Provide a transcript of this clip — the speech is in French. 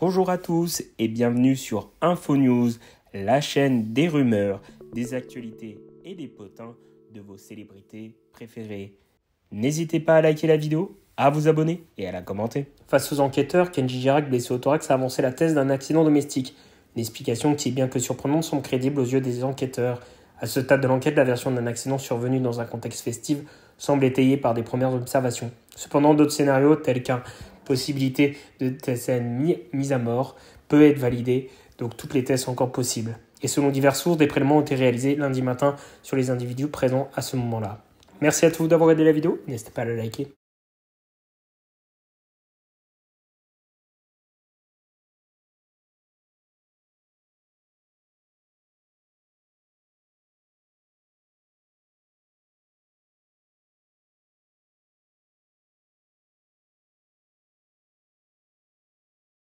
Bonjour à tous et bienvenue sur InfoNews, la chaîne des rumeurs, des actualités et des potins de vos célébrités préférées. N'hésitez pas à liker la vidéo, à vous abonner et à la commenter. Face aux enquêteurs, Kenji Girac, blessé au thorax, a avancé la thèse d'un accident domestique. Une explication qui, bien que surprenante, semble crédible aux yeux des enquêteurs. À ce stade de l'enquête, la version d'un accident survenu dans un contexte festif semble étayée par des premières observations. Cependant, d'autres scénarios, tels qu'un possibilité de TSN mise à mort peut être validée, donc toutes les tests sont encore possibles. Et selon diverses sources, des prélèvements ont été réalisés lundi matin sur les individus présents à ce moment-là. Merci à tous d'avoir aidé la vidéo, n'hésitez pas à la liker.